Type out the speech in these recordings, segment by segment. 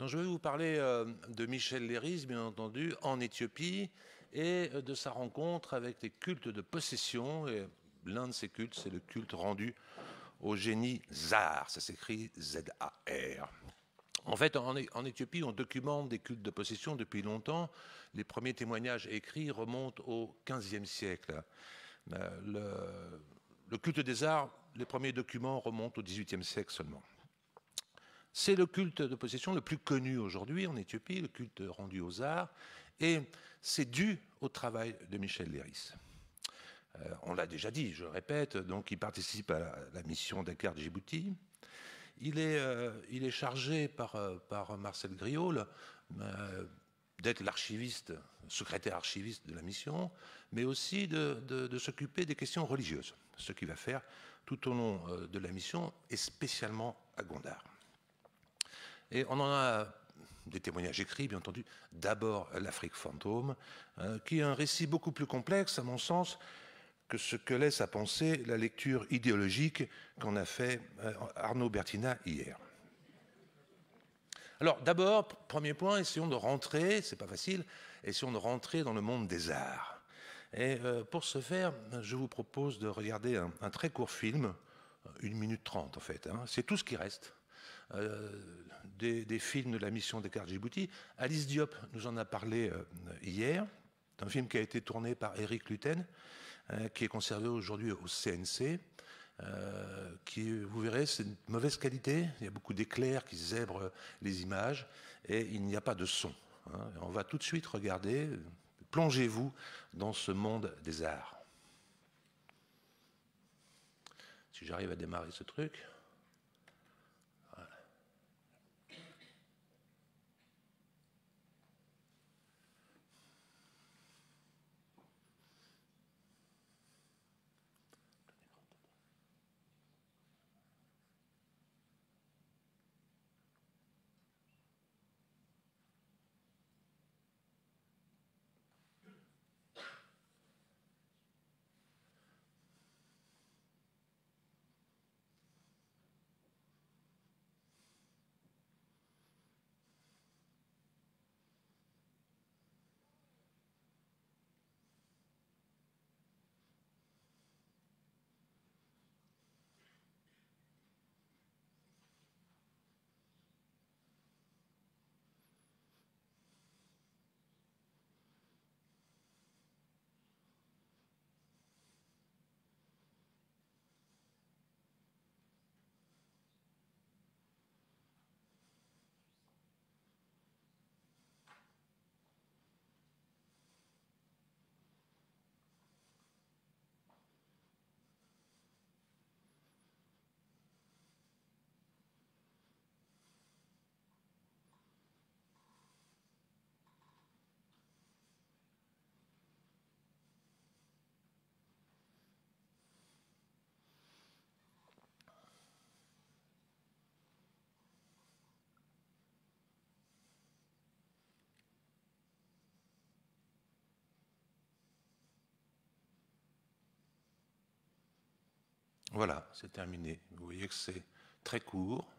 je vais vous parler euh, de Michel Léris, bien entendu, en Éthiopie, et euh, de sa rencontre avec les cultes de possession. l'un de ces cultes, c'est le culte rendu au génie Zar. Ça s'écrit Z-A-R. En fait, en, Éthiopie, on documente des cultes de possession depuis longtemps. Les premiers témoignages écrits remontent au XVe siècle. Euh, le, le culte des arts, les premiers documents remontent au XVIIIe siècle seulement. C'est le culte de possession le plus connu aujourd'hui en Éthiopie, le culte rendu aux arts, et c'est dû au travail de Michel Léris. Euh, on l'a déjà dit, je le répète, donc il participe à la, mission Dakar Djibouti. Euh, il est, chargé par, euh, Marcel Griol d'être l'archiviste, secrétaire archiviste de la mission, mais aussi de, de s'occuper des questions religieuses, ce qu'il va faire tout au long de la mission et spécialement à Gondar. Et on en a des témoignages écrits, bien entendu. D'abord, l'Afrique fantôme, hein, qui est un récit beaucoup plus complexe, à mon sens, que ce que laisse à penser la lecture idéologique qu'on a fait euh, Arnaud Bertina hier. Alors, d'abord, premier point, essayons de rentrer, c'est pas facile, essayons de rentrer dans le monde des arts. Et euh, pour ce faire, je vous propose de regarder un, très court film, une minute trente en fait, hein. c'est tout ce qui reste, euh, des, films de la mission des Djibouti. Alice Diop nous en a parlé euh, hier, d'un film qui a été tourné par Eric Luten, euh, qui est conservé aujourd'hui au CNC. qui, vous verrez, c'est une mauvaise qualité. Il y a beaucoup d'éclairs qui zèbrent les images et il n'y a pas de son. Hein. On va tout de suite regarder, plongez-vous dans ce monde des arts. Si j'arrive à démarrer ce truc. Voilà, c'est terminé. Vous voyez que c'est très court,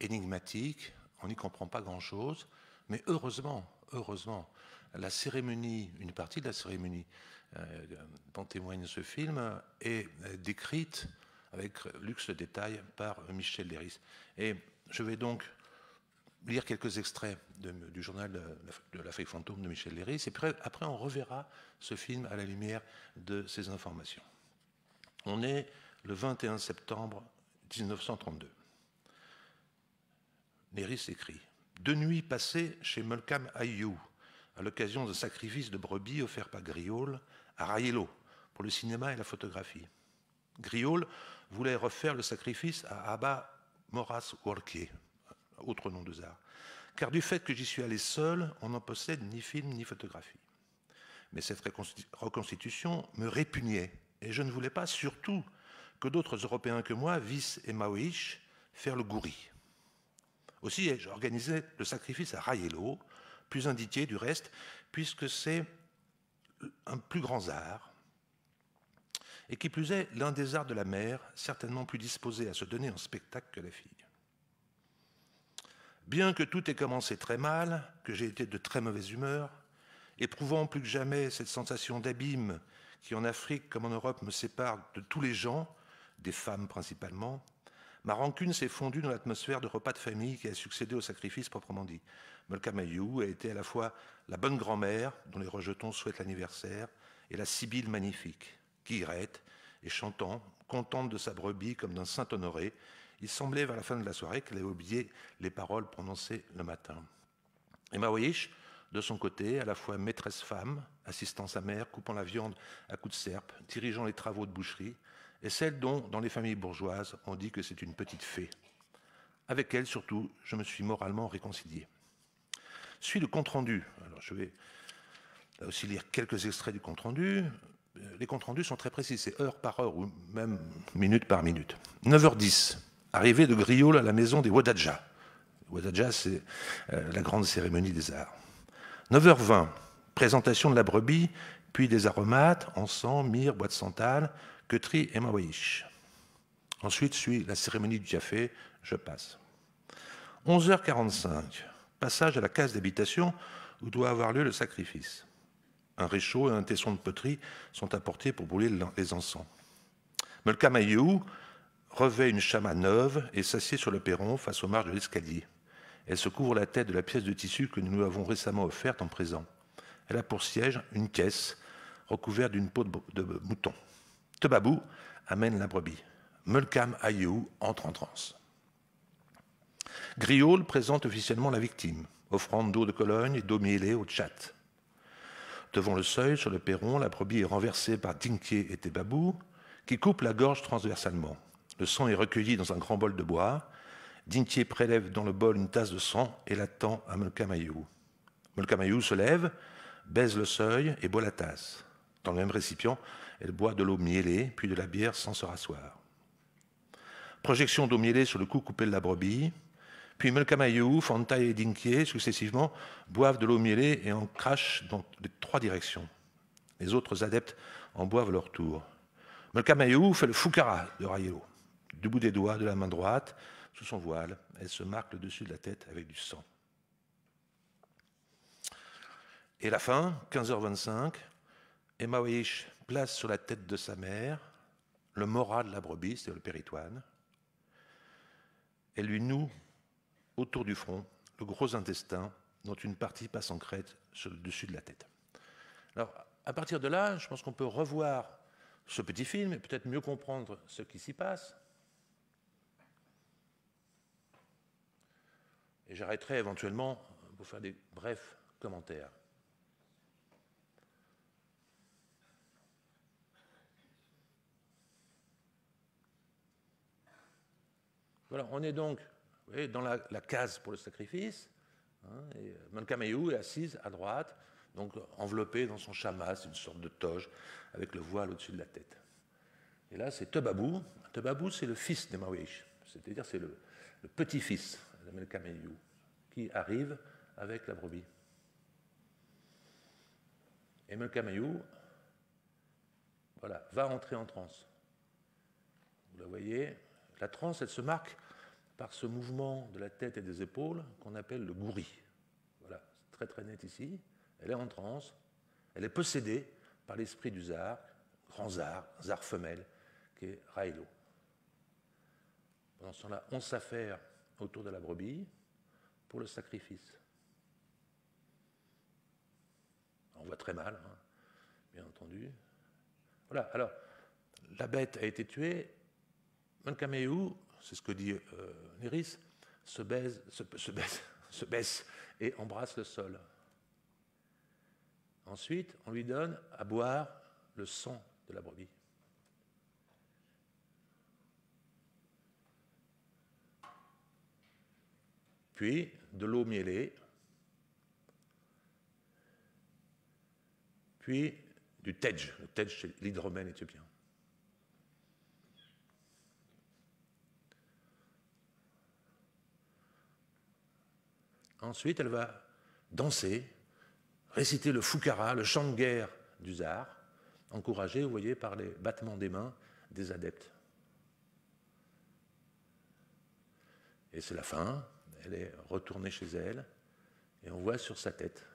énigmatique, on n'y comprend pas grand-chose, mais heureusement, heureusement, la cérémonie, une partie de la cérémonie euh, dont témoigne ce film est euh, décrite avec luxe de détails par Michel Léris. Et je vais donc lire quelques extraits du journal euh, de, la fête fantôme de Michel Léris, et après, après on reverra ce film à la lumière de ces informations. On est le 21 septembre 1932. Néris écrit Deux nuits passées chez Molcam Ayou, à l'occasion d'un sacrifice de brebis offert par Griol à Rayello pour le cinéma et la photographie. Griol voulait refaire le sacrifice à Abba Moras Worké, autre nom de Zar, car du fait que j'y suis allé seul, on n'en possède ni film ni photographie. Mais cette reconstitution me répugnait, et je ne voulais pas surtout que d'autres Européens que moi, Vis et Maoïch, faire le gouri. Aussi ai organisé le sacrifice à Rayello, plus indiqué du reste, puisque c'est un plus grand art, et qui plus est l'un des arts de la mer, certainement plus disposé à se donner en spectacle que la fille. Bien que tout ait commencé très mal, que j'ai été de très mauvaise humeur, éprouvant plus que jamais cette sensation d'abîme qui en Afrique comme en Europe me sépare de tous les gens, des femmes principalement, ma rancune s'est fondue dans l'atmosphère de repas de famille qui a succédé au sacrifice proprement dit. Molka Mayou a été à la fois la bonne grand-mère, dont les rejetons souhaitent l'anniversaire, et la sibylle magnifique, qui irrite et chantant, contente de sa brebis comme d'un saint honoré, il semblait vers la fin de la soirée qu'elle avait oublié les paroles prononcées le matin. Emma Wish, de son côté, à la fois maîtresse femme, assistant sa mère, coupant la viande à coups de serpe, dirigeant les travaux de boucherie, et celle dont, dans les familles bourgeoises, on dit que c'est une petite fée. Avec elle, surtout, je me suis moralement réconcilié. Suis le compte-rendu. Alors, je vais aussi lire quelques extraits du compte-rendu. Euh, les comptes rendus sont très précis, c'est heure par heure ou même minute par minute. 9h10, arrivée de Griol à la maison des Wadadja. Wadadja, c'est euh, la grande cérémonie des arts. 9h20, présentation de la brebis, puis des aromates, encens, myrrhe, bois de santal, « Ketri et Mawaïch. Ensuite suit la cérémonie du café, je passe. 11h45, passage à la case d'habitation où doit avoir lieu le sacrifice. Un réchaud et un tesson de poterie sont apportés pour brûler les encens. Melka revêt une chama neuve et s'assied sur le perron face au marge de l'escalier. Elle se couvre la tête de la pièce de tissu que nous lui avons récemment offerte en présent. Elle a pour siège une caisse recouverte d'une peau de mouton. Tebabou amène la brebis. Mulkam Ayou entre en transe. Griol présente officiellement la victime, offrant d'eau de Cologne et d'eau mielée au tchat. Devant le seuil, sur le perron, la brebis est renversée par Dinkier et Tebabou, qui coupent la gorge transversalement. Le sang est recueilli dans un grand bol de bois. Dinké prélève dans le bol une tasse de sang et à tend à Mulkam Ayou se lève, baise le seuil et boit la tasse. Dans le même récipient, elle boit de l'eau mielée, puis de la bière sans se rasseoir. Projection d'eau mielée sur le cou coupé de la brebis, puis Melkamayou, Fanta et Dinkie, successivement, boivent de l'eau mielée et en crachent dans les trois directions. Les autres adeptes en boivent leur tour. Melkamayou fait le foukara de Rayello, du bout des doigts, de la main droite, sous son voile. Elle se marque le dessus de la tête avec du sang. Et la fin, 15h25, Emma Weish place sur la tête de sa mère le morat de la brebis, c'est le péritoine, et lui noue autour du front le gros intestin dont une partie passe en crête sur le dessus de la tête. Alors, à partir de là, je pense qu'on peut revoir ce petit film et peut-être mieux comprendre ce qui s'y passe. Et j'arrêterai éventuellement pour faire des brefs commentaires. Voilà, on est donc dans la, case pour le sacrifice. Hein, et euh, est assise à droite, donc enveloppée dans son chamas, une sorte de toge, avec le voile au-dessus de la tête. Et là, c'est Tebabou. Tebabou, c'est le fils de Mawish, c'est-à-dire c'est le, petit-fils de Melkameyou, qui arrive avec la brebis. Et Melkameyou, voilà, va entrer en transe. Vous la voyez, la transe, elle se marque par ce mouvement de la tête et des épaules qu'on appelle le gouri. Voilà, c'est très très net ici. Elle est en transe, elle est possédée par l'esprit du zar, grand zar, zar femelle, qui est Railo. Pendant ce temps-là, on s'affaire autour de la brebis pour le sacrifice. On voit très mal, hein, bien entendu. Voilà, alors, la bête a été tuée. Mankamehu c'est ce que dit euh, Néris, se se, se baisse et embrasse le sol. Ensuite, on lui donne à boire le sang de la brebis. Puis de l'eau mielée. puis du tej. Le tej, c'est l'hydromène éthiopien. Ensuite, elle va danser, réciter le foukara, le chant de guerre du zar, encouragée, vous voyez, par les battements des mains des adeptes. Et c'est la fin, elle est retournée chez elle, et on voit sur sa tête,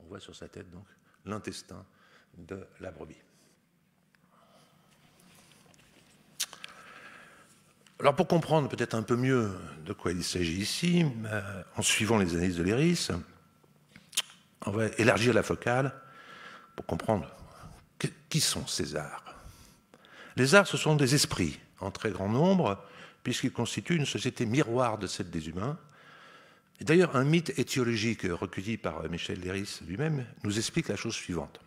on voit sur sa tête donc l'intestin de la brebis. Alors pour comprendre peut-être un peu mieux de quoi il s'agit ici, euh, en suivant les analyses de Léris, on va élargir la focale pour comprendre qui sont ces arts. Les arts, ce sont des esprits en très grand nombre, puisqu'ils constituent une société miroir de celle des humains. d'ailleurs, un mythe étiologique recueilli par Michel Léris lui-même nous explique la chose suivante.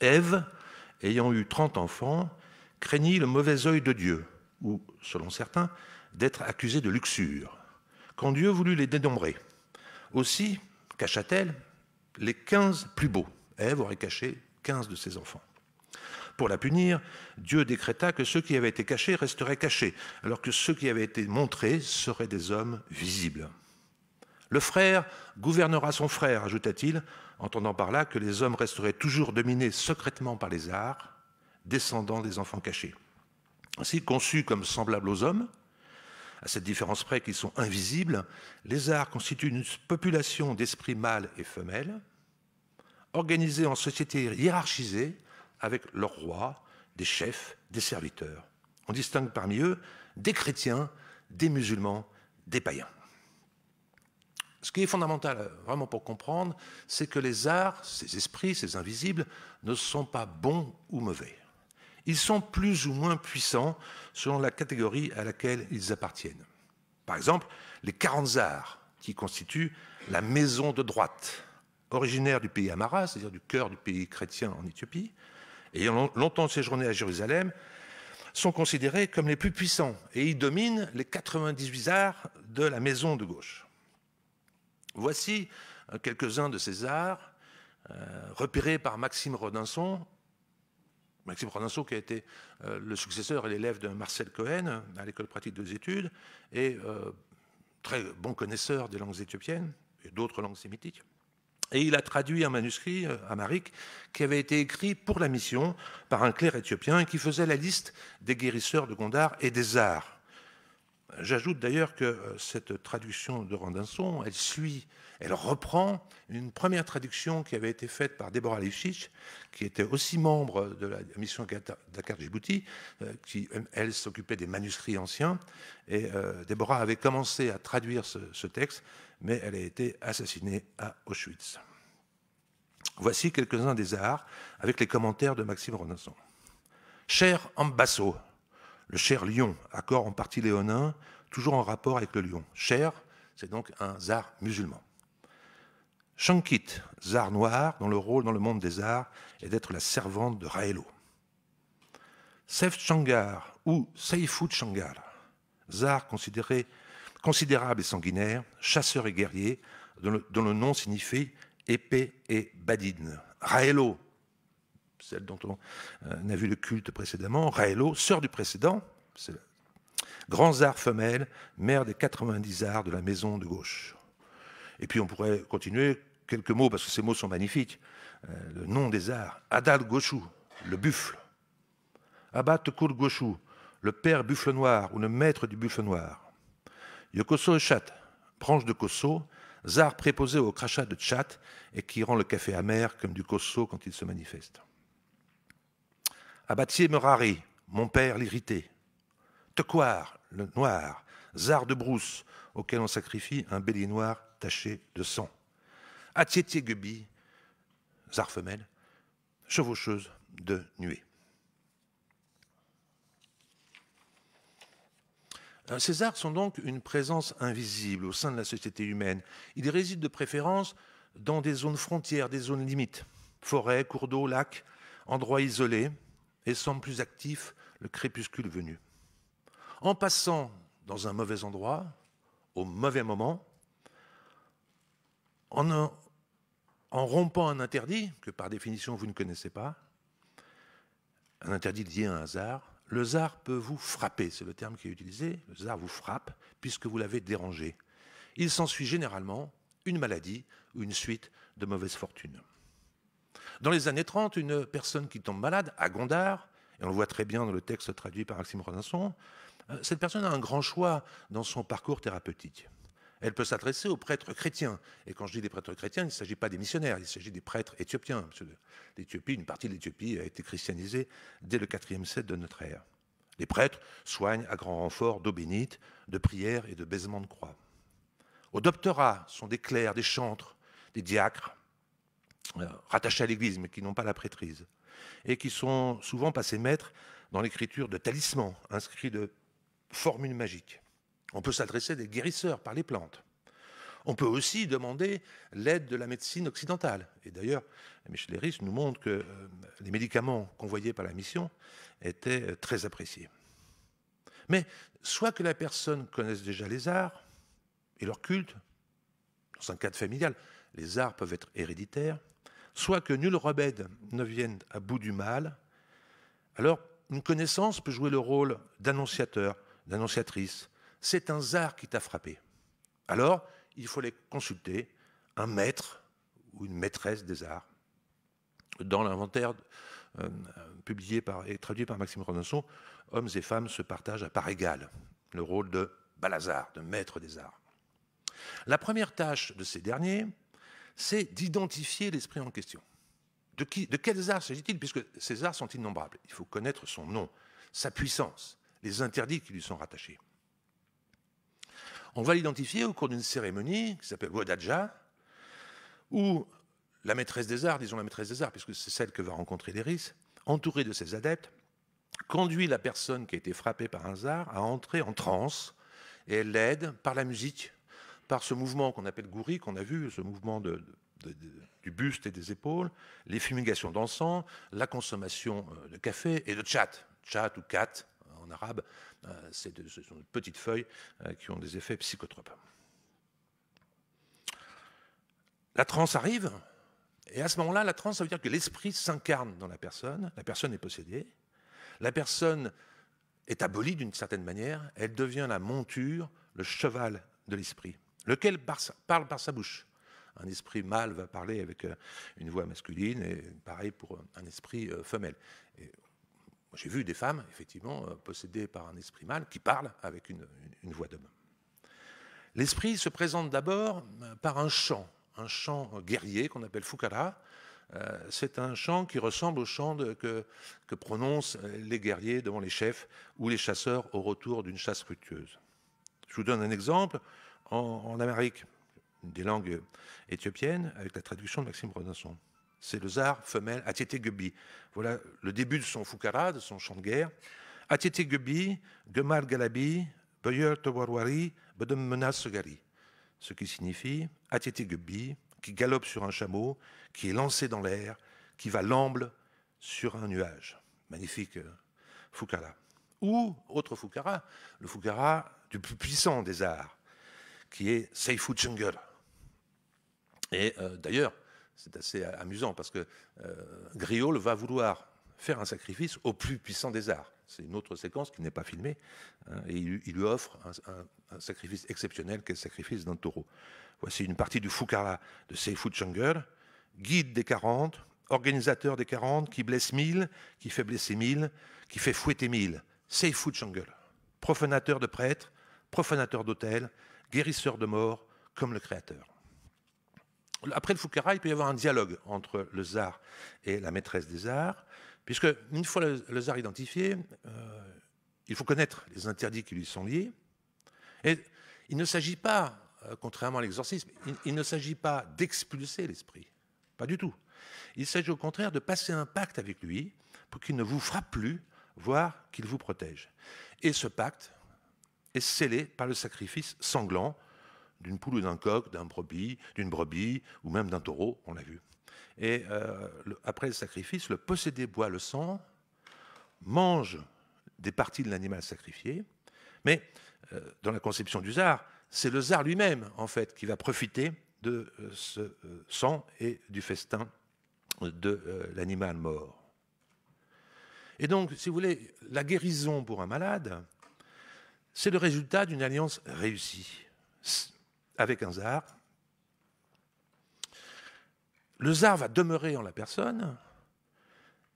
Ève, ayant eu trente enfants, craignit le mauvais œil de Dieu ou selon certains, d'être accusés de luxure, quand Dieu voulut les dénombrer. Aussi cacha-t-elle les quinze plus beaux. Ève aurait caché quinze de ses enfants. Pour la punir, Dieu décréta que ceux qui avaient été cachés resteraient cachés, alors que ceux qui avaient été montrés seraient des hommes visibles. Le frère gouvernera son frère, ajouta-t-il, entendant par là que les hommes resteraient toujours dominés secrètement par les arts, descendants des enfants cachés. Ainsi conçus comme semblables aux hommes, à cette différence près qu'ils sont invisibles, les arts constituent une population d'esprits mâles et femelles, organisés en sociétés hiérarchisées avec leurs rois, des chefs, des serviteurs. On distingue parmi eux des chrétiens, des musulmans, des païens. Ce qui est fondamental euh, vraiment pour comprendre, c'est que les arts, ces esprits, ces invisibles, ne sont pas bons ou mauvais ils sont plus ou moins puissants selon la catégorie à laquelle ils appartiennent. Par exemple, les 40 arts qui constituent la maison de droite, originaire du pays Amara, c'est-à-dire du cœur du pays chrétien en Éthiopie, ayant longtemps séjourné à Jérusalem, sont considérés comme les plus puissants et ils dominent les 98 zars de la maison de gauche. Voici euh, quelques-uns de ces arts euh, repérés par Maxime Rodinson Maxime Rananceau, qui a été euh, le successeur et l'élève de Marcel Cohen hein, à l'école pratique des études, et euh, très bon connaisseur des langues éthiopiennes et d'autres langues sémitiques. Et il a traduit un manuscrit amarique euh, qui avait été écrit pour la mission par un clerc éthiopien qui faisait la liste des guérisseurs de Gondar et des arts J'ajoute d'ailleurs que euh, cette traduction de Rondinson elle suit, elle reprend une première traduction qui avait été faite par Déborah Lifshitz, qui était aussi membre de la mission Dakar-Djibouti, euh, qui, elle, s'occupait des manuscrits anciens. Et euh, Déborah avait commencé à traduire ce, texte, mais elle a été assassinée à Auschwitz. Voici quelques-uns des arts avec les commentaires de Maxime Rondinson. Cher Ambasso, le cher lion, accord en partie léonin, toujours en rapport avec le lion. Cher, c'est donc un zar musulman. Shankit, zar noir, dont le rôle dans le monde des arts est d'être la servante de Raelo. Sef Changar ou Seifu Changar, zar considéré, considérable et sanguinaire, chasseur et guerrier, dont le, dont le nom signifie épée et badine. Raelo, celle dont on euh, a vu le culte précédemment, Raello, sœur du précédent, c'est grand zar femelle, mère des 90 arts de la maison de gauche. Et puis on pourrait continuer quelques mots, parce que ces mots sont magnifiques. Euh, le nom des arts, Adal Gauchou, le buffle. Abat Kur Gauchou, le père buffle noir ou le maître du buffle noir. Yokoso Chat, branche de Kosso, zar préposé au crachat de Chat et qui rend le café amer comme du Kosso quand il se manifeste. Abatier Merari, mon père l'irrité. Tecoir, le noir, zar de brousse, auquel on sacrifie un bélier noir taché de sang. Atiétier Gubi, zar femelle, chevaucheuse de nuée. Ces arts sont donc une présence invisible au sein de la société humaine. Ils résident de préférence dans des zones frontières, des zones limites, forêts, cours d'eau, lacs, endroits isolés, et semble plus actif le crépuscule venu. En passant dans un mauvais endroit, au mauvais moment, en, rompant un interdit que par définition vous ne connaissez pas, un interdit lié à un hasard, le hasard peut vous frapper, c'est le terme qui est utilisé, le hasard vous frappe puisque vous l'avez dérangé. Il s'ensuit généralement une maladie ou une suite de mauvaises fortunes. Dans les années 30, une personne qui tombe malade à Gondar, et on le voit très bien dans le texte traduit par Maxime Rodinson, euh, cette personne a un grand choix dans son parcours thérapeutique. Elle peut s'adresser aux prêtres chrétiens. Et quand je dis des prêtres chrétiens, il ne s'agit pas des missionnaires, il s'agit des prêtres éthiopiens. L'Éthiopie, une partie de l'Éthiopie a été christianisée dès le 4e siècle de notre ère. Les prêtres soignent à grand renfort d'eau bénite, de prières et de baisements de croix. Au doctorat sont des clercs, des chantres, des diacres, euh, rattachés à l'Église, mais qui n'ont pas la prêtrise, et qui sont souvent passés maîtres dans l'écriture de talismans, inscrits de formules magiques. On peut s'adresser des guérisseurs par les plantes. On peut aussi demander l'aide de la médecine occidentale. Et d'ailleurs, Michel Eris nous montre que euh, les médicaments convoyés par la mission étaient euh, très appréciés. Mais soit que la personne connaisse déjà les arts et leur culte, dans un cadre familial, les arts peuvent être héréditaires, soit que nul rebède ne vienne à bout du mal, alors une connaissance peut jouer le rôle d'annonciateur, d'annonciatrice. C'est un zar qui t'a frappé. Alors, il faut les consulter, un maître ou une maîtresse des arts. Dans l'inventaire euh, publié et traduit par Maxime Robinson, hommes et femmes se partagent à part égale le rôle de Balazar, de maître des arts. La première tâche de ces derniers c'est d'identifier l'esprit en question. De, qui, de quels arts s'agit-il Puisque ces arts sont innombrables. Il faut connaître son nom, sa puissance, les interdits qui lui sont rattachés. On va l'identifier au cours d'une cérémonie qui s'appelle Wodadja, où la maîtresse des arts, disons la maîtresse des arts, puisque c'est celle que va rencontrer Léris, entourée de ses adeptes, conduit la personne qui a été frappée par un zard à entrer en transe et elle l'aide par la musique par ce mouvement qu'on appelle gourri, qu'on a vu, ce mouvement du buste et des épaules, les fumigations d'encens, la consommation euh, de café et de tchat, tchat ou kat euh, en arabe, euh, ce sont de petites feuilles qui ont des effets psychotropes. La transe arrive, et à ce moment-là, la transe, ça veut dire que l'esprit s'incarne dans la personne, la personne est possédée, la personne est abolie d'une certaine manière, elle devient la monture, le cheval de l'esprit lequel parle par sa bouche. Un esprit mâle va parler avec euh, une voix masculine, et pareil pour euh, un esprit euh, femelle. j'ai vu des femmes, effectivement, possédées par un esprit mâle, qui parlent avec une, voix d'homme. L'esprit se présente d'abord par un chant, un chant guerrier qu'on appelle Fukara. C'est un chant qui ressemble au chant que prononcent les guerriers devant les chefs ou les chasseurs au retour d'une chasse fructueuse. Je vous donne un exemple en, Amérique, des langues éthiopiennes, avec la traduction de Maxime Renasson. C'est le zar femelle Atiété Gubi. Voilà le début de son foukara, de son chant de guerre. Atiété Gubi, gemar Galabi, Beyer Towarwari, Ce qui signifie Atiété Gubi, qui galope sur un chameau, qui est lancé dans l'air, qui va l'amble sur un nuage. Magnifique euh, foukara. Ou, autre foukara, le foukara du plus puissant des arts, qui est Seifu Jungle. Et euh, d'ailleurs, c'est assez amusant parce que euh, Griol va vouloir faire un sacrifice au plus puissant des arts. C'est une autre séquence qui n'est pas filmée. Hein, et il, lui offre un, sacrifice exceptionnel qu'est le sacrifice d'un taureau. Voici une partie du Fukara de Seifu Jungle, guide des 40, organisateur des 40, qui blesse 1000, qui fait blesser 1000, qui fait fouetter 1000. Seifu Jungle, profanateur de prêtres, profanateur d'hôtels, guérisseur de mort comme le Créateur. Après le fukara, il peut y avoir un dialogue entre le tsar et la maîtresse des arts, puisque une fois le, tsar identifié, euh, il faut connaître les interdits qui lui sont liés. Et il ne s'agit pas, euh, contrairement à l'exorcisme, il ne s'agit pas d'expulser l'esprit, pas du tout. Il s'agit au contraire de passer un pacte avec lui pour qu'il ne vous frappe plus, voire qu'il vous protège. Et ce pacte, est scellé par le sacrifice sanglant d'une poule ou d'un coq, d'un brebis, d'une brebis ou même d'un taureau, on l'a vu. Et euh, après le sacrifice, le possédé boit le sang, mange des parties de l'animal sacrifié, mais euh, dans la conception du tsar, c'est le tsar lui-même en fait qui va profiter de euh, ce sang et du festin de l'animal mort. Et donc, si vous voulez, la guérison pour un malade, c'est le résultat d'une alliance réussie avec un zar. Le zar va demeurer en la personne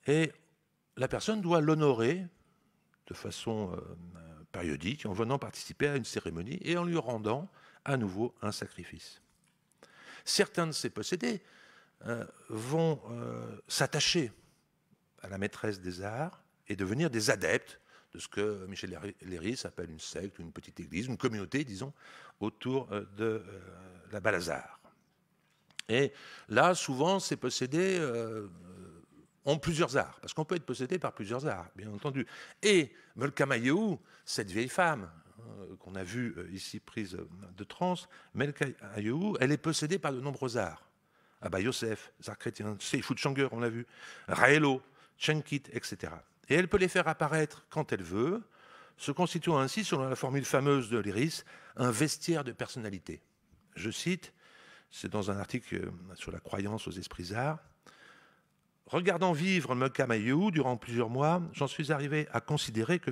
et la personne doit l'honorer de façon euh, périodique en venant participer à une cérémonie et en lui rendant à nouveau un sacrifice. Certains de ses possédés euh, vont euh, s'attacher à la maîtresse des arts et devenir des adeptes ce que Michel Léris appelle une secte, une petite église, une communauté, disons, autour euh, de euh, la Balazar. Et là, souvent, ces possédés ont euh, plusieurs arts, parce qu'on peut être possédé par plusieurs arts, bien entendu. Et Melkamayou, cette vieille femme qu'on a vue ici prise de transe, Melkamayou, elle est possédée par de nombreux arts. Ah bah Yosef, Zar chrétien, on l'a vu, Raello, Chenkit, etc et elle peut les faire apparaître quand elle veut, se constituant ainsi, selon la formule fameuse de l'Iris, un vestiaire de personnalité. Je cite, c'est dans un article euh, sur la croyance aux esprits arts, Regardant vivre Mekamayeu durant plusieurs mois, j'en suis arrivé à considérer que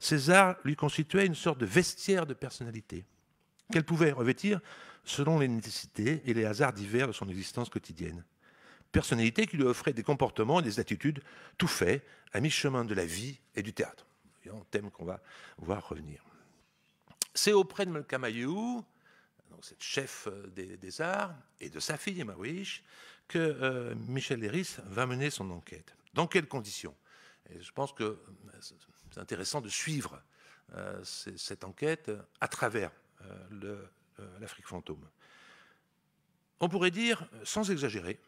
César lui constituait une sorte de vestiaire de personnalité qu'elle pouvait revêtir selon les nécessités et les hasards divers de son existence quotidienne personnalité qui lui offrait des comportements et des attitudes tout faits, à mi-chemin de la vie et du théâtre. Un thème qu'on va voir revenir. C'est auprès de Malkamayou, cette chef euh, des, arts, et de sa fille Emma Wish, que euh, Michel Léris va mener son enquête. Dans quelles conditions et Je pense que euh, c'est intéressant de suivre cette enquête à travers l'Afrique fantôme. On pourrait dire, sans exagérer,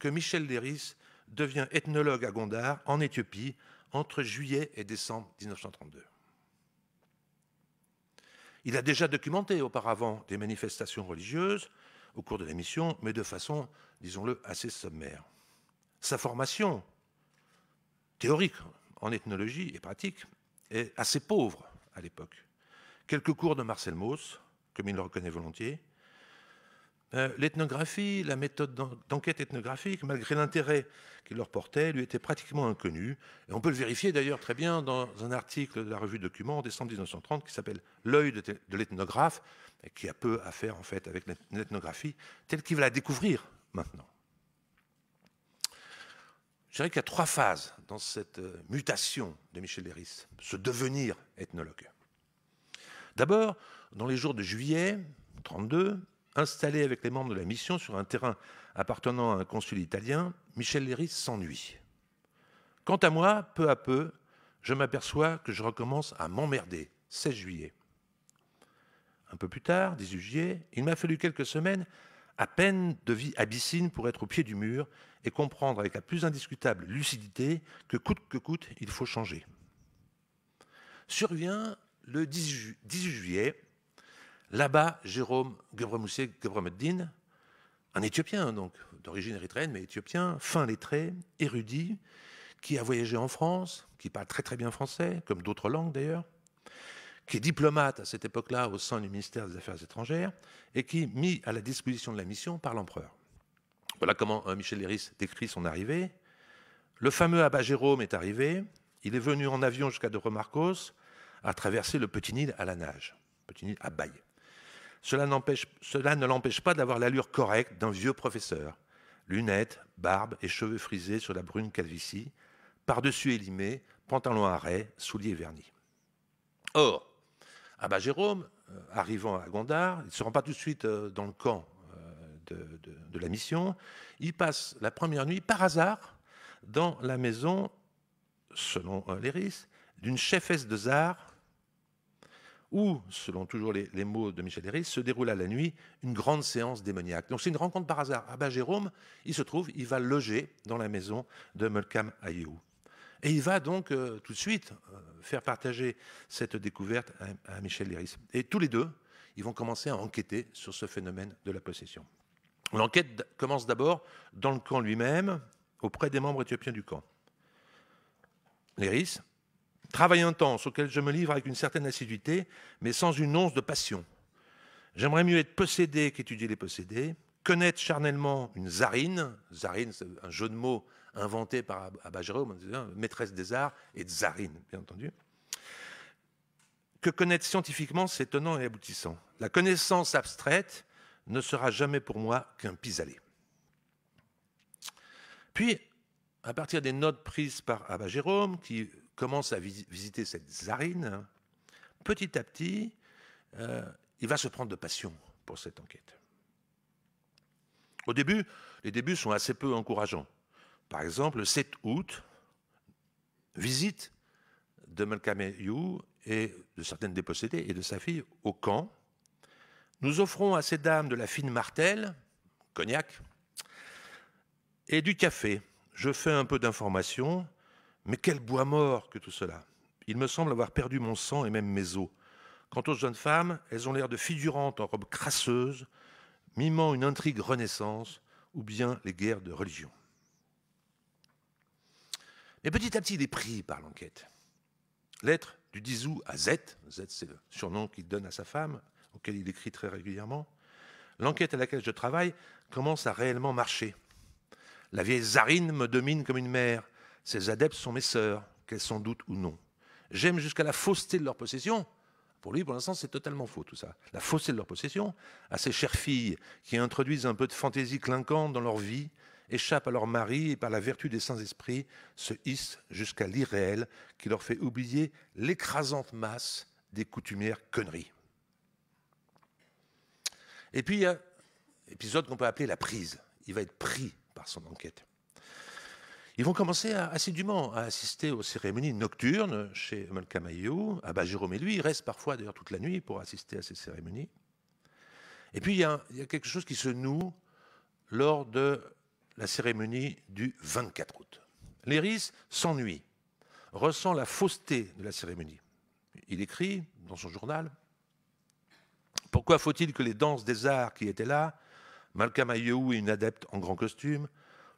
que Michel Léris devient ethnologue à Gondar, en Éthiopie, entre juillet et décembre 1932. Il a déjà documenté auparavant des manifestations religieuses au cours de la mission, mais de façon, disons-le, assez sommaire. Sa formation théorique en ethnologie et pratique est assez pauvre à l'époque. Quelques cours de Marcel Mauss, comme il le reconnaît volontiers, euh, l'ethnographie, la méthode d'enquête ethnographique, malgré l'intérêt qu'il leur portait, lui était pratiquement inconnue. on peut le vérifier d'ailleurs très bien dans un article de la revue Document en décembre 1930 qui s'appelle L'œil de l'ethnographe, et qui a peu à faire en fait avec l'ethnographie, telle qu'il va la découvrir maintenant. Je dirais qu'il y a trois phases dans cette euh, mutation de Michel Léris, ce devenir ethnologue. D'abord, dans les jours de juillet 1932, Installé avec les membres de la mission sur un terrain appartenant à un consul italien, Michel Léris s'ennuie. Quant à moi, peu à peu, je m'aperçois que je recommence à m'emmerder. 16 juillet. Un peu plus tard, 18 juillet, il m'a fallu quelques semaines à peine de vie abyssine pour être au pied du mur et comprendre avec la plus indiscutable lucidité que coûte que coûte, il faut changer. Survient le 18 juillet Là-bas, Jérôme Gebremoussé Gebremeddin, un Éthiopien, hein, donc d'origine érythréenne, mais Éthiopien, fin lettré, érudit, qui a voyagé en France, qui parle très très bien français, comme d'autres langues d'ailleurs, qui est diplomate à cette époque-là au sein du ministère des Affaires étrangères, et qui, mis à la disposition de la mission par l'empereur. Voilà comment hein, Michel Léris décrit son arrivée. Le fameux Abba Jérôme est arrivé, il est venu en avion jusqu'à De Remarcos, a traversé le Petit Nil à la nage, Petit Nil à Baye. Cela, ne l'empêche pas d'avoir l'allure correcte d'un vieux professeur. Lunettes, barbe et cheveux frisés sur la brune calvitie, par-dessus élimé, pantalon à souliers vernis. Or, à ah bas Jérôme, euh, arrivant à Gondar, il ne se rend pas tout de suite euh, dans le camp euh, de, la mission. Il passe la première nuit, par hasard, dans la maison, selon Léris, d'une chefesse de zar où, selon toujours les, mots de Michel Léris, se déroula la nuit une grande séance démoniaque. Donc c'est une rencontre par hasard. Ah ben Jérôme, il se trouve, il va loger dans la maison de Molcam Ayou. Et il va donc euh, tout de suite euh, faire partager cette découverte à, à Michel Léris. Et tous les deux, ils vont commencer à enquêter sur ce phénomène de la possession. L'enquête commence d'abord dans le camp lui-même, auprès des membres éthiopiens du camp. Léris Travail intense auquel je me livre avec une certaine assiduité, mais sans une once de passion. J'aimerais mieux être possédé qu'étudier les possédés, connaître charnellement une zarine, zarine, c'est un jeu de mots inventé par Jérôme, euh, maîtresse des arts, et zarine, bien entendu. Que connaître scientifiquement, c'est tenants et aboutissant. La connaissance abstraite ne sera jamais pour moi qu'un pis-aller. Puis, à partir des notes prises par Abba Jérôme, qui commence à visiter cette zarine, petit à petit, euh, il va se prendre de passion pour cette enquête. Au début, les débuts sont assez peu encourageants. Par exemple, le 7 août, visite de Malkameyou et de certaines dépossédées et de sa fille au camp. Nous offrons à ces dames de la fine martel, cognac, et du café. Je fais un peu d'informations mais quel bois mort que tout cela Il me semble avoir perdu mon sang et même mes os. Quant aux jeunes femmes, elles ont l'air de figurantes en robe crasseuse, mimant une intrigue renaissance ou bien les guerres de religion. Mais petit à petit, il est pris par l'enquête. Lettre du 10 août à Z, Z c'est le surnom qu'il donne à sa femme, auquel il écrit très régulièrement, l'enquête à laquelle je travaille commence à réellement marcher. La vieille zarine me domine comme une mère. Ces adeptes sont mes sœurs, qu'elles s'en doutent ou non. J'aime jusqu'à la fausseté de leur possession. Pour lui, pour l'instant, c'est totalement faux tout ça. La fausseté de leur possession, à ces chères filles qui introduisent un peu de fantaisie clinquante dans leur vie, échappent à leur mari et par la vertu des saints esprits se hissent jusqu'à l'irréel qui leur fait oublier l'écrasante masse des coutumières conneries. Et puis il y a épisode qu'on peut appeler la prise. Il va être pris par son enquête. Ils vont commencer assidûment à assister aux cérémonies nocturnes chez Malcamayo, à Jérôme et lui, il reste parfois d'ailleurs toute la nuit pour assister à ces cérémonies. Et puis il y, a, quelque chose qui se noue lors de la cérémonie du 24 août. Léris s'ennuie, ressent la fausseté de la cérémonie. Il écrit dans son journal Pourquoi faut-il que les danses des arts qui étaient là, Malkamayou et une adepte en grand costume,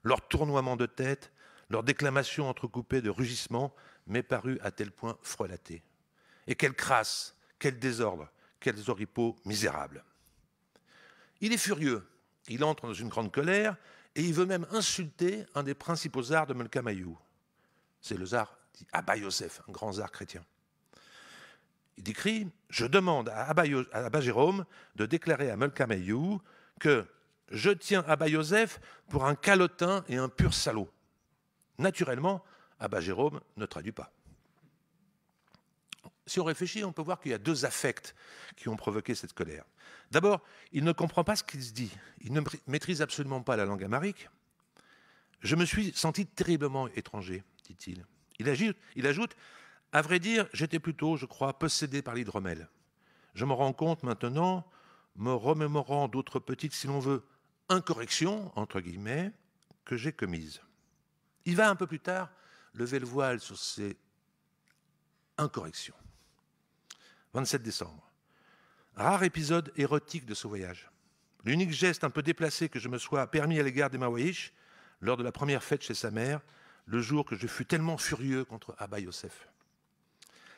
leur tournoiement de tête, leur déclamation entrecoupée de rugissements m'est parue à tel point frelatée. Et quelle crasse, quel désordre, quels oripeaux misérables. Il est furieux, il entre dans une grande colère et il veut même insulter un des principaux arts de Melkamayou. C'est le tsar Abba Yosef, un grand tsar chrétien. Il décrit « Je demande à Abba, à Jérôme de déclarer à Melkamayou que je tiens Abba Yosef pour un calotin et un pur salaud. Naturellement, Abba ah Jérôme ne traduit pas. Si on réfléchit, on peut voir qu'il y a deux affects qui ont provoqué cette colère. D'abord, il ne comprend pas ce qu'il se dit. Il ne maîtrise absolument pas la langue amarique. Je me suis senti terriblement étranger, dit-il. Il ajoute, il ajoute À vrai dire, j'étais plutôt, je crois, possédé par l'hydromel. Je me rends compte maintenant, me remémorant d'autres petites, si l'on veut, incorrections, entre guillemets, que j'ai commises. Il va un peu plus tard lever le voile sur ces incorrections. 27 décembre. Rare épisode érotique de ce voyage. L'unique geste un peu déplacé que je me sois permis à l'égard des Wayish lors de la première fête chez sa mère, le jour que je fus tellement furieux contre Abba Yosef.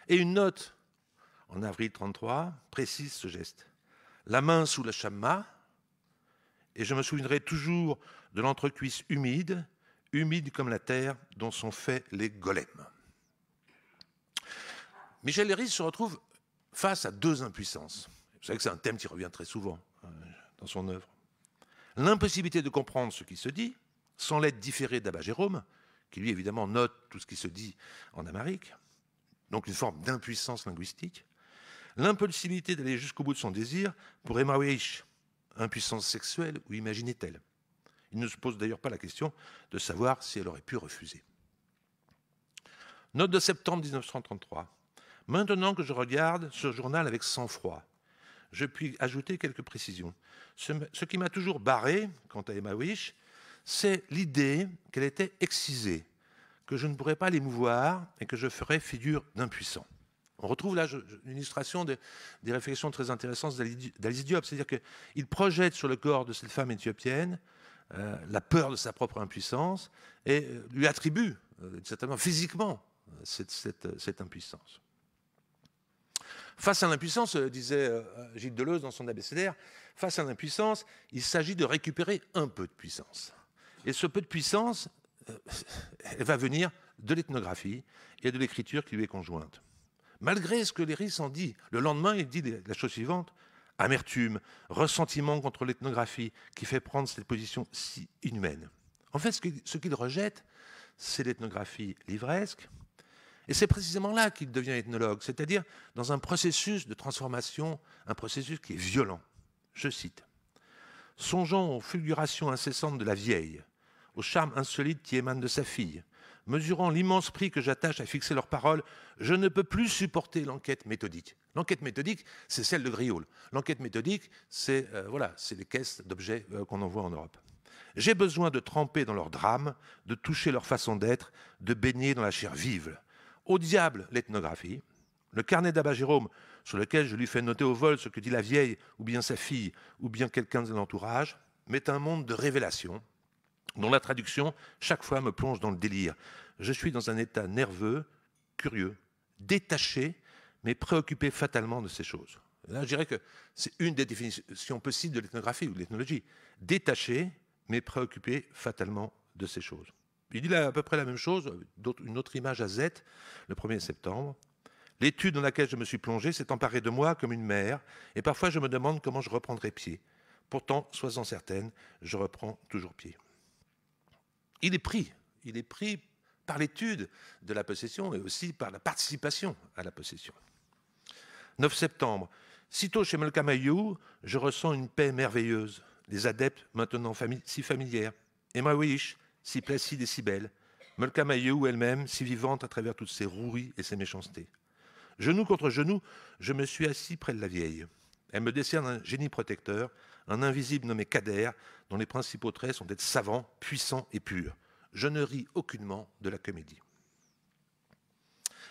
Et une note, en avril 33, précise ce geste. La main sous la chamma, et je me souviendrai toujours de l'entrecuisse humide Humide comme la terre dont sont faits les golems. Michel Léris se retrouve face à deux impuissances. Vous savez que c'est un thème qui revient très souvent euh, dans son œuvre. L'impossibilité de comprendre ce qui se dit, sans l'aide différée d'Abba Jérôme, qui lui évidemment note tout ce qui se dit en amérique, donc une forme d'impuissance linguistique. L'impossibilité d'aller jusqu'au bout de son désir pour Emma Weish, impuissance sexuelle ou imaginait-elle il ne se pose d'ailleurs pas la question de savoir si elle aurait pu refuser. Note de septembre 1933. Maintenant que je regarde ce journal avec sang-froid, je puis ajouter quelques précisions. Ce, qui m'a toujours barré, quant à Emma Wish, c'est l'idée qu'elle était excisée, que je ne pourrais pas l'émouvoir et que je ferais figure d'impuissant. On retrouve là une illustration des réflexions très intéressantes d'Alice Diop, c'est-à-dire qu'il projette sur le corps de cette femme éthiopienne euh, la peur de sa propre impuissance et euh, lui attribue, euh, certainement physiquement, cette, impuissance. Face à l'impuissance, disait Gilles Deleuze dans son abécédaire, face à l'impuissance, il s'agit de récupérer un peu de puissance. Et ce peu de puissance va venir de l'ethnographie et de l'écriture qui lui est conjointe. Malgré ce que Léris en dit, le lendemain, il dit la chose suivante amertume, ressentiment contre l'ethnographie, qui fait prendre cette position si inhumaine. En fait, ce qu'il rejette, c'est l'ethnographie livresque, et c'est précisément là qu'il devient ethnologue, c'est-à-dire dans un processus de transformation, un processus qui est violent. Je cite Songeons aux fulgurations incessantes de la vieille, au charme insolite qui émane de sa fille, mesurant l'immense prix que j'attache à fixer leurs paroles, je ne peux plus supporter l'enquête méthodique. L'enquête méthodique, c'est celle de Griol. L'enquête méthodique, c'est euh, voilà, c'est les caisses d'objets euh, qu'on envoie en Europe. J'ai besoin de tremper dans leur drame, de toucher leur façon d'être, de baigner dans la chair vive. Au diable l'ethnographie, le carnet d'Abba Jérôme, sur lequel je lui fais noter au vol ce que dit la vieille, ou bien sa fille, ou bien quelqu'un de l'entourage, m'est un monde de révélations, dont la traduction, chaque fois, me plonge dans le délire. Je suis dans un état nerveux, curieux, détaché, mais préoccupé fatalement de ces choses. Là, je dirais que c'est une des définitions possibles de l'ethnographie ou de l'ethnologie. Détaché, mais préoccupé fatalement de ces choses. Il dit à peu près la même chose, une autre image à Z, le 1er septembre. L'étude dans laquelle je me suis plongé s'est emparée de moi comme une mer, et parfois je me demande comment je reprendrai pied. Pourtant, sois-en certaine, je reprends toujours pied il est pris. Il est pris par l'étude de la possession et aussi par la participation à la possession. 9 septembre, sitôt chez Melkamayou, je ressens une paix merveilleuse. Les adeptes, maintenant si familières, Emma Wish, si placide et si belle, Melkamayou elle-même, si vivante à travers toutes ses roueries et ses méchancetés. Genou contre genou, je me suis assis près de la vieille. Elle me décerne un génie protecteur, un invisible nommé Kader, dont les principaux traits sont d'être savant, puissant et pur. Je ne ris aucunement de la comédie.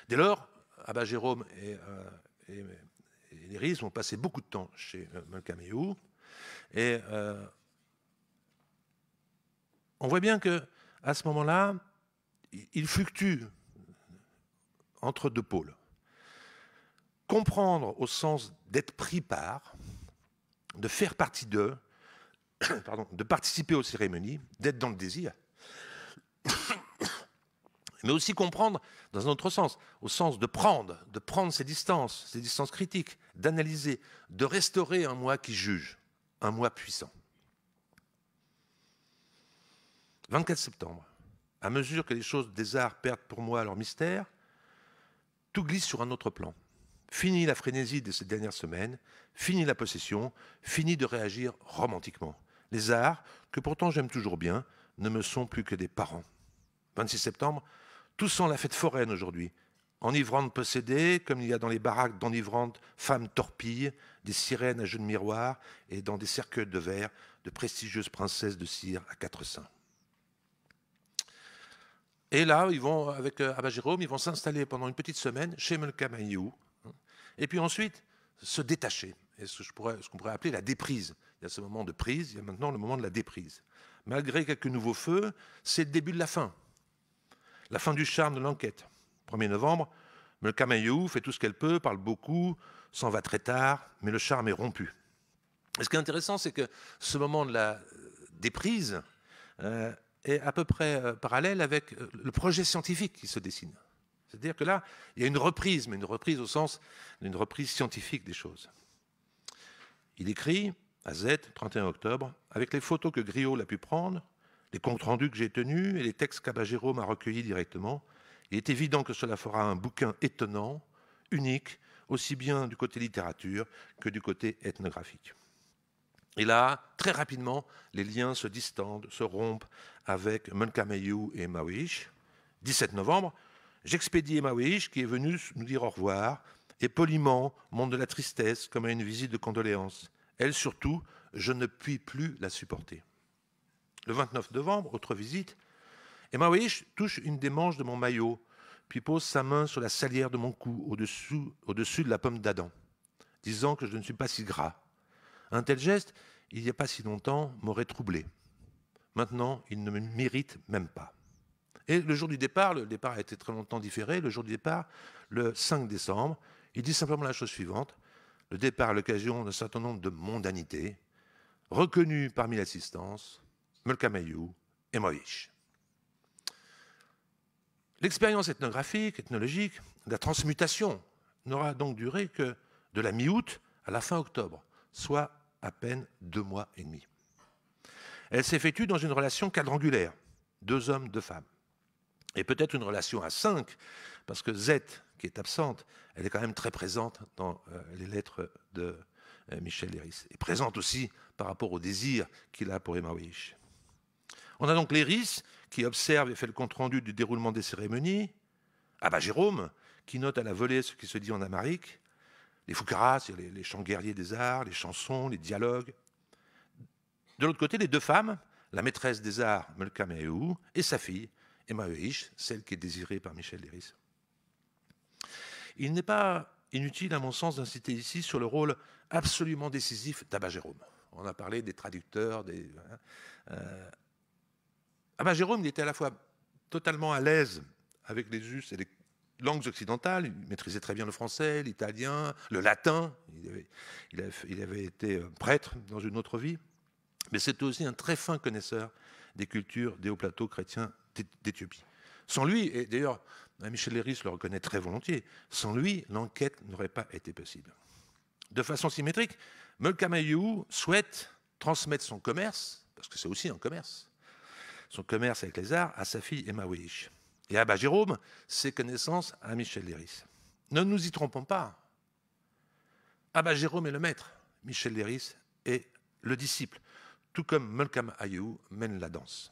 Dès lors, Abba Jérôme et, euh, ont passé beaucoup de temps chez euh, et, euh, on voit bien que à ce moment-là, il fluctue entre deux pôles. Comprendre au sens d'être pris par, de faire partie d'eux, pardon, de participer aux cérémonies, d'être dans le désir, mais aussi comprendre dans un autre sens, au sens de prendre, de prendre ces distances, ces distances critiques, d'analyser, de restaurer un moi qui juge, un moi puissant. 24 septembre, à mesure que les choses des arts perdent pour moi leur mystère, tout glisse sur un autre plan. Fini la frénésie de ces dernières semaines, fini la possession, fini de réagir romantiquement. Les arts, que pourtant j'aime toujours bien, ne me sont plus que des parents. 26 septembre, tout sont la fête foraine aujourd'hui. Enivrantes possédée, comme il y a dans les baraques d'enivrantes femmes torpilles, des sirènes à jeux de miroir et dans des cercueils de verre de prestigieuses princesses de cire à quatre seins. Et là, ils vont, avec euh, Abba Jérôme, ils vont s'installer pendant une petite semaine chez Melkamayou, et puis ensuite, se détacher. Et ce qu'on pourrait appeler la déprise. Il y a ce moment de prise, il y a maintenant le moment de la déprise. Malgré quelques nouveaux feux, c'est le début de la fin. La fin du charme de l'enquête. 1er novembre, le Mayou fait tout ce qu'elle peut, parle beaucoup, s'en va très tard, mais le charme est rompu. Et ce qui est intéressant, c'est que ce moment de la euh, déprise euh, est à peu près euh, parallèle avec le projet scientifique qui se dessine. C'est-à-dire que là, il y a une reprise, mais une reprise au sens d'une reprise scientifique des choses. Il écrit à Z, 31 octobre, avec les photos que Griot l'a pu prendre, les comptes rendus que j'ai tenus et les textes qu'Abagéro m'a recueillis directement, il est évident que cela fera un bouquin étonnant, unique, aussi bien du côté littérature que du côté ethnographique. Et là, très rapidement, les liens se distendent, se rompent avec Munkameyu et Mawish. 17 novembre, J'expédie Emma Weish qui est venue nous dire au revoir, et poliment monte de la tristesse comme à une visite de condoléances. Elle surtout, je ne puis plus la supporter. Le 29 novembre, autre visite, Emma Weish touche une des manches de mon maillot, puis pose sa main sur la salière de mon cou, au-dessus, au-dessus de la pomme d'Adam, disant que je ne suis pas si gras. Un tel geste, il n'y a pas si longtemps, m'aurait troublé. Maintenant, il ne me mérite même pas. Et le jour du départ, le départ a été très longtemps différé, le jour du départ, le 5 décembre, il dit simplement la chose suivante. Le départ à l'occasion d'un certain nombre de mondanités, reconnues parmi l'assistance, Melkamayou et Moïse. L'expérience ethnographique, ethnologique, la transmutation n'aura donc duré que de la mi-août à la fin octobre, soit à peine deux mois et demi. Elle s'effectue dans une relation quadrangulaire, deux hommes, deux femmes et peut-être une relation à cinq, parce que Z, qui est absente, elle est quand même très présente dans euh, les lettres de euh, Michel Léris, et présente aussi par rapport au désir qu'il a pour Emma Wish. On a donc Léris qui observe et fait le compte-rendu du déroulement des cérémonies, ah bah, Jérôme qui note à la volée ce qui se dit en Amérique, les foucaras, les, chants guerriers des arts, les chansons, les dialogues. De l'autre côté, les deux femmes, la maîtresse des arts, Melkameu, et sa fille, Emma celle qui est désirée par Michel Léris. Il n'est pas inutile, à mon sens, d'inciter ici sur le rôle absolument décisif d'Abba Jérôme. On a parlé des traducteurs. Des, hein, euh, Abba Jérôme, il était à la fois totalement à l'aise avec les us et les langues occidentales. Il maîtrisait très bien le français, l'italien, le latin. Il avait, il, avait, il avait, été euh, prêtre dans une autre vie. Mais c'était aussi un très fin connaisseur des cultures des hauts plateaux chrétiens d'Éthiopie. Sans lui, et d'ailleurs, Michel Léris le reconnaît très volontiers, sans lui, l'enquête n'aurait pas été possible. De façon symétrique, Molkamayou souhaite transmettre son commerce, parce que c'est aussi un commerce, son commerce avec les arts, à sa fille Emma Weish. Et Abba Jérôme, ses connaissances à Michel Léris. Ne nous y trompons pas. Abba Jérôme est le maître, Michel Léris est le disciple, tout comme Molkam mène la danse.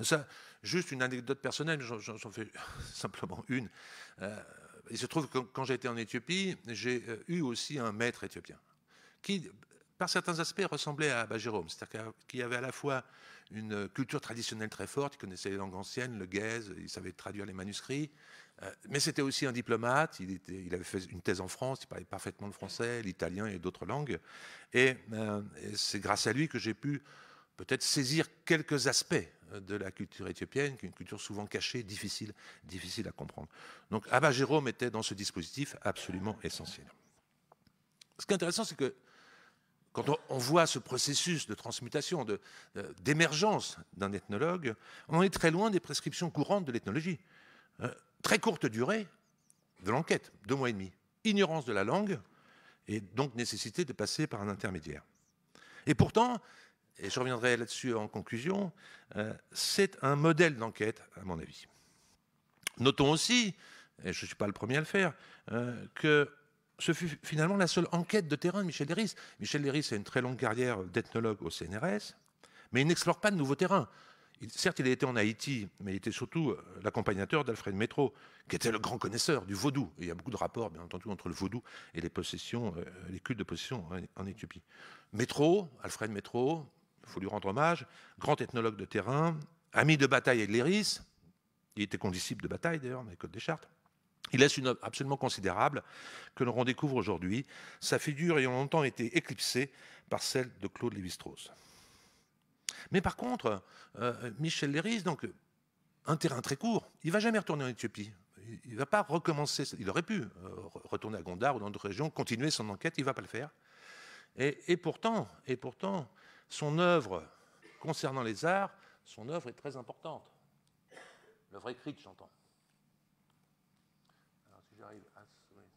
Ça, juste une anecdote personnelle, j'en fais simplement une. Euh, il se trouve que quand j'ai été en Éthiopie, j'ai euh, eu aussi un maître éthiopien qui, par certains aspects, ressemblait à Abba Jérôme, c'est-à-dire qu'il avait à la fois une culture traditionnelle très forte, il connaissait les langues anciennes, le gaze, il savait traduire les manuscrits, euh, mais c'était aussi un diplomate, il, avait fait une thèse en France, il parlait parfaitement le français, l'italien et d'autres langues, et c'est grâce à lui que j'ai pu peut-être saisir quelques aspects de la culture éthiopienne, qui est une culture souvent cachée, difficile, difficile à comprendre. Donc Abba Jérôme était dans ce dispositif absolument essentiel. Ce qui est intéressant, c'est que quand on, voit ce processus de transmutation, euh, d'émergence d'un ethnologue, on est très loin des prescriptions courantes de l'ethnologie. Euh, très courte durée de l'enquête, deux mois et demi. Ignorance de la langue et donc nécessité de passer par un intermédiaire. Et pourtant, et je reviendrai là-dessus en conclusion, euh, c'est un modèle d'enquête, à mon avis. Notons aussi, et je ne suis pas le premier à le faire, euh, que ce fut finalement la seule enquête de terrain de Michel Léris. Michel Léris a une très longue carrière d'ethnologue au CNRS, mais il n'explore pas de nouveaux terrains. certes, il a été en Haïti, mais il était surtout euh, l'accompagnateur d'Alfred Métro, qui était le grand connaisseur du vaudou. il y a beaucoup de rapports, bien entendu, entre le vaudou et les possessions, les cultes de possession en, hein, en Éthiopie. Métro, Alfred Métro, il faut lui rendre hommage, grand ethnologue de terrain, ami de bataille avec Léris, il était condisciple de bataille d'ailleurs dans des chartes, il laisse une œuvre absolument considérable que l'on redécouvre aujourd'hui, sa figure ayant longtemps été éclipsée par celle de Claude Lévi-Strauss. Mais par contre, euh, Michel Léris, donc un terrain très court, il ne va jamais retourner en Éthiopie. Il ne va pas recommencer. Il aurait pu euh, retourner à Gondar ou dans d'autres régions, continuer son enquête, il ne va pas le faire. Et, et pourtant, et pourtant son œuvre concernant les arts, son œuvre est très importante. L'œuvre écrite, j'entends. Alors, si j'arrive à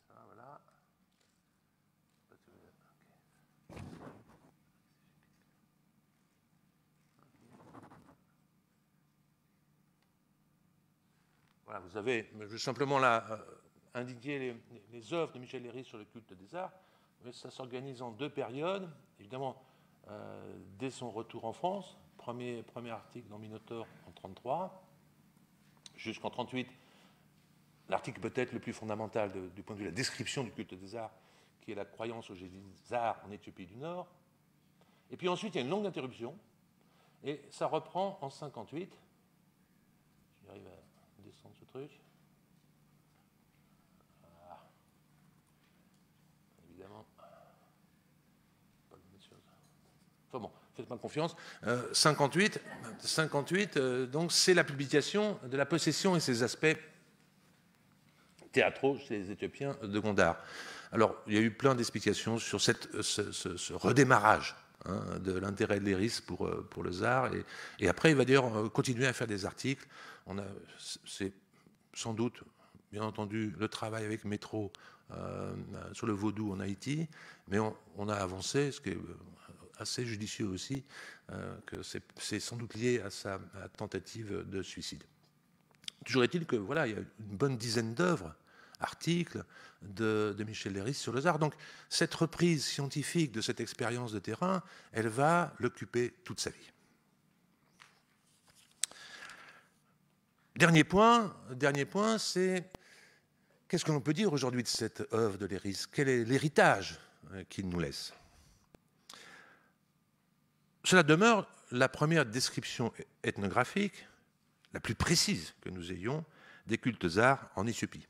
ça, voilà. Voilà, vous avez, je simplement là euh, indiquer les, œuvres de Michel Léry sur le culte des arts. Mais ça s'organise en deux périodes. Évidemment, euh, dès son retour en France. Premier, premier article dans Minotaur en 1933, jusqu'en 1938. L'article peut-être le plus fondamental du point de vue de la description du culte des arts, qui est la croyance aux arts en Éthiopie du Nord. Et puis ensuite, il y a une longue interruption, et ça reprend en 1958. J'arrive à descendre ce truc. confiance, 58, euh, 58 euh, donc c'est la publication de la possession et ses aspects théâtraux chez les Éthiopiens de Gondar. Alors, il y a eu plein d'explications sur cette, euh, ce, redémarrage hein, de l'intérêt de l'Éris pour, pour le Zar. Et, après, il va d'ailleurs continuer à faire des articles. on a, C'est sans doute, bien entendu, le travail avec Métro sur le vaudou en Haïti, mais on, on a avancé, ce qui est assez judicieux aussi, euh, que c'est sans doute lié à sa tentative de suicide. Toujours est-il que voilà, il y a une bonne dizaine d'œuvres, articles de, Michel Léris sur le ZAR. Donc cette reprise scientifique de cette expérience de terrain, elle va l'occuper toute sa vie. Dernier point, dernier point, c'est qu'est-ce que l'on peut dire aujourd'hui de cette œuvre de Léris Quel est l'héritage euh, qu'il nous laisse cela demeure la première description ethnographique, la plus précise que nous ayons, des cultes arts en Éthiopie.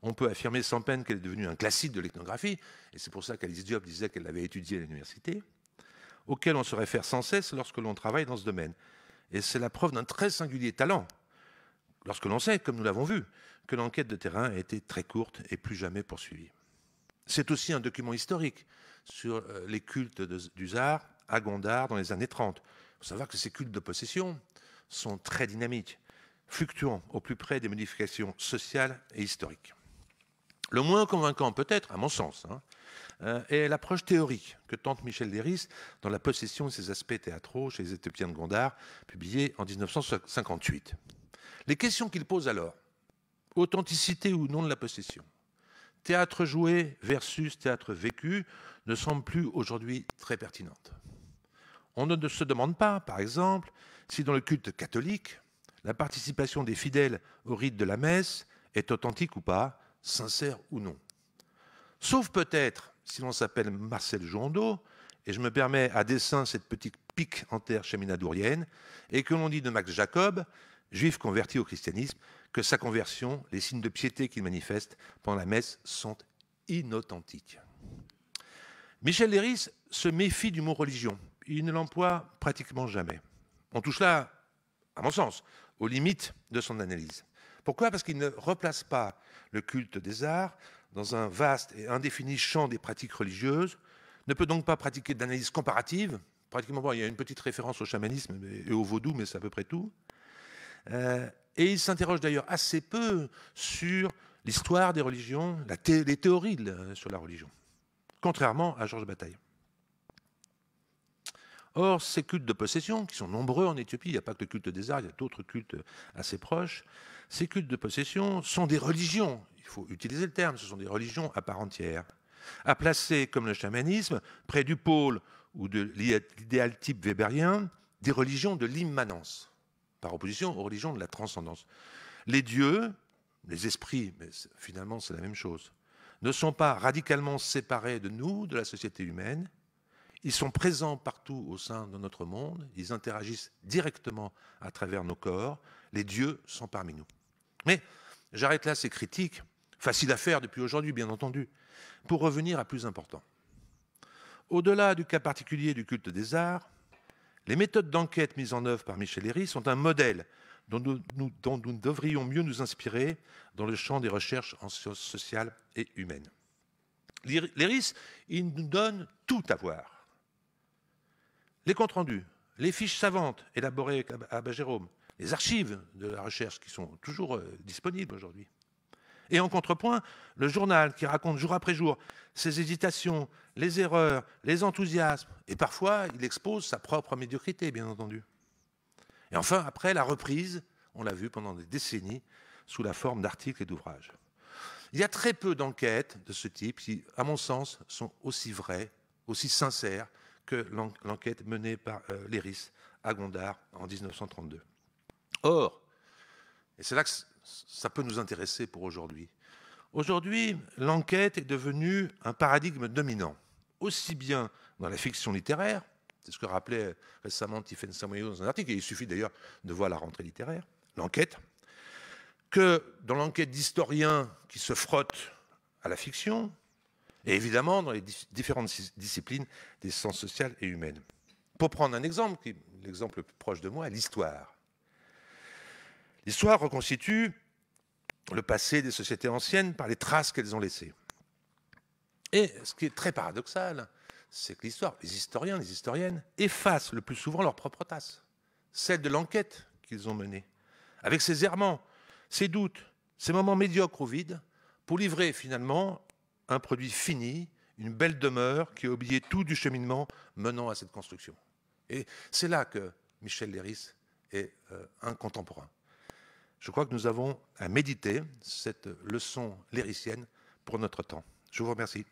On peut affirmer sans peine qu'elle est devenue un classique de l'ethnographie, et c'est pour ça qu'Alice Diop disait qu'elle l'avait étudiée à l'université, auquel on se réfère sans cesse lorsque l'on travaille dans ce domaine. Et c'est la preuve d'un très singulier talent, lorsque l'on sait, comme nous l'avons vu, que l'enquête de terrain a été très courte et plus jamais poursuivie. C'est aussi un document historique sur euh, les cultes du zar à Gondar dans les années 30. Il faut savoir que ces cultes de possession sont très dynamiques, fluctuant au plus près des modifications sociales et historiques. Le moins convaincant peut-être, à mon sens, hein, euh, est l'approche théorique que tente Michel Deris dans La possession et ses aspects théâtraux chez les Éthiopiens de Gondar, publié en 1958. Les questions qu'il pose alors, authenticité ou non de la possession, théâtre joué versus théâtre vécu ne semble plus aujourd'hui très pertinentes. On ne se demande pas, par exemple, si dans le culte catholique, la participation des fidèles au rite de la messe est authentique ou pas, sincère ou non. Sauf peut-être si l'on s'appelle Marcel Jondot, et je me permets à dessein cette petite pique en terre cheminadourienne, et que l'on dit de Max Jacob, juif converti au christianisme, que sa conversion, les signes de piété qu'il manifeste pendant la messe sont inauthentiques. Michel Léris se méfie du mot religion. Il ne l'emploie pratiquement jamais. On touche là, à mon sens, aux limites de son analyse. Pourquoi Parce qu'il ne replace pas le culte des arts dans un vaste et indéfini champ des pratiques religieuses, ne peut donc pas pratiquer d'analyse comparative. Pratiquement, il y a une petite référence au chamanisme et au vaudou, mais c'est à peu près tout. Euh, et il s'interroge d'ailleurs assez peu sur l'histoire des religions, les théories sur la religion, contrairement à Georges Bataille. Or, ces cultes de possession, qui sont nombreux en Éthiopie, il n'y a pas que le culte des arts, il y a d'autres cultes assez proches, ces cultes de possession sont des religions, il faut utiliser le terme, ce sont des religions à part entière, à placer, comme le chamanisme, près du pôle ou de l'idéal type weberien, des religions de l'immanence par opposition aux religions de la transcendance. Les dieux, les esprits, mais finalement c'est la même chose, ne sont pas radicalement séparés de nous, de la société humaine. Ils sont présents partout au sein de notre monde, ils interagissent directement à travers nos corps, les dieux sont parmi nous. Mais j'arrête là ces critiques, faciles à faire depuis aujourd'hui bien entendu, pour revenir à plus important. Au-delà du cas particulier du culte des arts, les méthodes d'enquête mises en œuvre par Michel Herry sont un modèle dont nous, devrions mieux nous inspirer dans le champ des recherches en sciences sociales et humaines. L'IRIS, il nous donne tout à voir. Les comptes rendus, les fiches savantes élaborées à Jérôme, les archives de la recherche qui sont toujours euh, disponibles aujourd'hui. Et en contrepoint, le journal qui raconte jour après jour ses hésitations, les erreurs, les enthousiasmes, et parfois il expose sa propre médiocrité, bien entendu. Et enfin, après, la reprise, on l'a vu pendant des décennies, sous la forme d'articles et d'ouvrages. Il y a très peu d'enquêtes de ce type qui, à mon sens, sont aussi vraies, aussi sincères que l'enquête menée par euh, Léris à Gondar en 1932. Or, et c'est là que ça peut nous intéresser pour aujourd'hui. Aujourd'hui, l'enquête est devenue un paradigme dominant, aussi bien dans la fiction littéraire, c'est ce que rappelait récemment Tiffany Samuel dans un article, et il suffit d'ailleurs de voir la rentrée littéraire, l'enquête, que dans l'enquête d'historiens qui se frottent à la fiction, et évidemment dans les différentes disciplines des sciences sociales et humaines. Pour prendre un exemple, l'exemple le plus proche de moi, l'histoire. L'histoire reconstitue le passé des sociétés anciennes par les traces qu'elles ont laissées. Et ce qui est très paradoxal, c'est que l'histoire, les historiens, les historiennes effacent le plus souvent leur propre tasse, celle de l'enquête qu'ils ont menée, avec ses errements, ses doutes, ces moments médiocres ou vide, pour livrer finalement un produit fini, une belle demeure qui a oublié tout du cheminement menant à cette construction. Et c'est là que Michel Léris est un euh, contemporain. Je crois que nous avons à méditer cette leçon léricienne pour notre temps. Je vous remercie.